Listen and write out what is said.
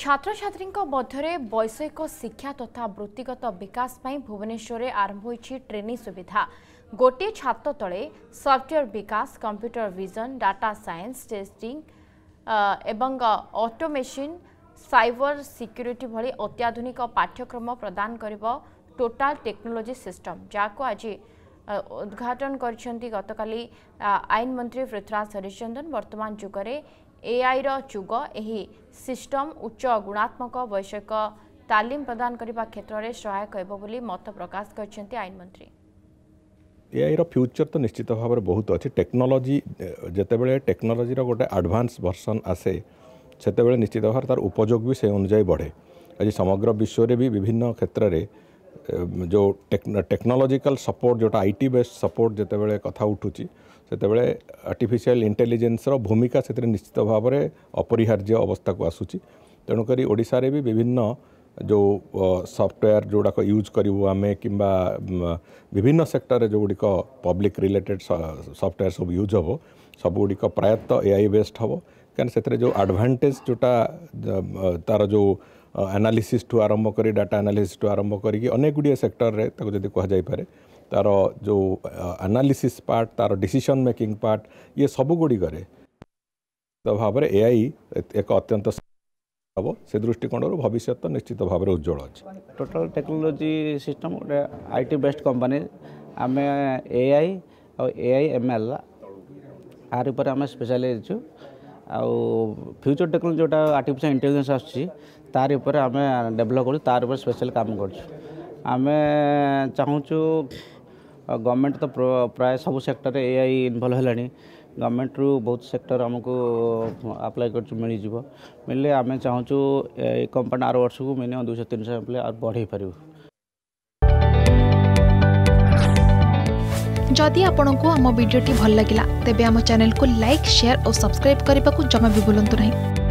ଛାତ୍ରଛାତ୍ରୀଙ୍କ ମଧ୍ୟରେ ବୈଷୟିକ ଶିକ୍ଷା ତଥା ବୃତ୍ତିଗତ ବିକାଶ ପାଇଁ ଭୁବନେଶ୍ୱରରେ ଆରମ୍ଭ ହୋଇଛି ଟ୍ରେନିଂ ସୁବିଧା ଗୋଟିଏ ଛାତ ତଳେ ସଫ୍ଟୱେୟାର ବିକାଶ computer vision data science testing ଏବଂ ଅଟୋମେସିନ୍ ସାଇବର ସିକ୍ୟୁରିଟି ଭଳି ଅତ୍ୟାଧୁନିକ ପାଠ୍ୟକ୍ରମ ପ୍ରଦାନ କରିବ ଟୋଟାଲ ଟେକ୍ନୋଲୋଜି ସିଷ୍ଟମ ଯାହାକୁ ଆଜି ଉଦ୍ଘାଟନ କରିଛନ୍ତି ଗତକାଲି ଆଇନ ମନ୍ତ୍ରୀ ପୃଥ୍ୱରାଜ ହରିଚନ୍ଦନ ବର୍ତ୍ତମାନ ଯୁଗରେ ଏଆଇର ଯୁଗ ଏହି ସିଷ୍ଟମ ଉଚ୍ଚ ଗୁଣାତ୍ମକ ବୈଷୟିକ ତାଲିମ ପ୍ରଦାନ କରିବା କ୍ଷେତ୍ରରେ ସହାୟକ ହେବ ବୋଲି ମତ ପ୍ରକାଶ କରିଛନ୍ତି ଆଇନମନ୍ତ୍ରୀ ଏଆଇର ଫ୍ୟୁଚର୍ ତ ନିଶ୍ଚିତ ଭାବରେ ବହୁତ ଅଛି ଟେକ୍ନୋଲୋଜି ଯେତେବେଳେ ଟେକ୍ନୋଲୋଜିର ଗୋଟେ ଆଡ଼ଭାନ୍ସ ଭର୍ସନ୍ ଆସେ ସେତେବେଳେ ନିଶ୍ଚିତ ଭାବରେ ତାର ଉପଯୋଗ ବି ସେ ଅନୁଯାୟୀ ବଢ଼େ ଆଜି ସମଗ୍ର ବିଶ୍ୱରେ ବି ବିଭିନ୍ନ କ୍ଷେତ୍ରରେ ଯେଉଁ ଟେକ୍ନୋଲୋଜିକାଲ ସପୋର୍ଟ ଯେଉଁଟା ଆଇ ଟି ବେସ୍ ସପୋର୍ଟ ଯେତେବେଳେ କଥା ଉଠୁଛି ସେତେବେଳେ ଆର୍ଟିଫିସିଆଲ ଇଣ୍ଟେଲିଜେନ୍ସର ଭୂମିକା ସେଥିରେ ନିଶ୍ଚିତ ଭାବରେ ଅପରିହାର୍ଯ୍ୟ ଅବସ୍ଥାକୁ ଆସୁଛି ତେଣୁକରି ଓଡ଼ିଶାରେ ବି ବିଭିନ୍ନ ଯେଉଁ ସଫ୍ଟୱେୟାର ଯେଉଁଗୁଡ଼ାକ ୟୁଜ୍ କରିବୁ ଆମେ କିମ୍ବା ବିଭିନ୍ନ ସେକ୍ଟରରେ ଯେଉଁଗୁଡ଼ିକ ପବ୍ଲିକ୍ ରିଲେଟେଡ଼ ସଫ୍ଟୱେୟାର ସବୁ ୟୁଜ୍ ହେବ ସବୁଗୁଡ଼ିକ ପ୍ରାୟତଃ ଏଆଇ ବେସ୍ଡ ହେବ କାରଣ ସେଥିରେ ଯେଉଁ ଆଡ଼ଭାଣ୍ଟେଜ୍ ଯେଉଁଟା ତା'ର ଯେଉଁ ଆନାଲିସିସ୍ଠୁ ଆରମ୍ଭ କରି ଡାଟା ଆନାଲିସିସ୍ଠୁ ଆରମ୍ଭ କରିକି ଅନେକ ଗୁଡ଼ିଏ ସେକ୍ଟରରେ ତାକୁ ଯଦି କୁହାଯାଇପାରେ ତାର ଯେଉଁ ଆନାଲିସିସ୍ ପାର୍ଟ ତାର ଡିସିସନ୍ ମେକିଂ ପାର୍ଟ ଇଏ ସବୁ ଗୁଡ଼ିକରେ ତ ଭାବରେ ଏଆଇ ଏକ ଅତ୍ୟନ୍ତ ହେବ ସେ ଦୃଷ୍ଟିକୋଣରୁ ଭବିଷ୍ୟତ ନିଶ୍ଚିତ ଭାବରେ ଉଜ୍ଜଳ ଅଛି ଟୋଟାଲ୍ ଟେକ୍ନୋଲୋଜି ସିଷ୍ଟମ୍ ଗୋଟେ ଆଇ ଟି ବେଷ୍ଟ କମ୍ପାନୀ ଆମେ ଏ ଆଇ ଆଉ A I M L R ଉପରେ ଆମେ ସ୍ପେଶାଲି ହେଇଛୁ ଆଉ ଫ୍ୟୁଚର୍ ଟେକ୍ନୋଲୋଜି ଯେଉଁଟା ଆର୍ଟିଫିସିଆଲ୍ ଇଣ୍ଟେଲିଜେନ୍ସ ଆସୁଛି ତାରି ଉପରେ ଆମେ ଡେଭଲପ୍ କରୁଛୁ ତାର ଉପରେ ସ୍ପେଶାଲି କାମ କରୁଛୁ ଆମେ ଚାହୁଁଛୁ गवर्नमेंट तो प्राय सब सेक्टर ए आई इनवल्व है गवर्नमेंट रू बहुत सेक्टर आमको आप्लाय कर मिल मिले आम चाहूँ कंपनी आर वर्ष को मिनिमम दुई तीन सौ एम्प्लॉय बढ़े पार जदि आपण को आम भिडी भल लगा तेब आम चेल को लाइक सेयार और सब्सक्राइब करने को जमा भी बुलां नहीं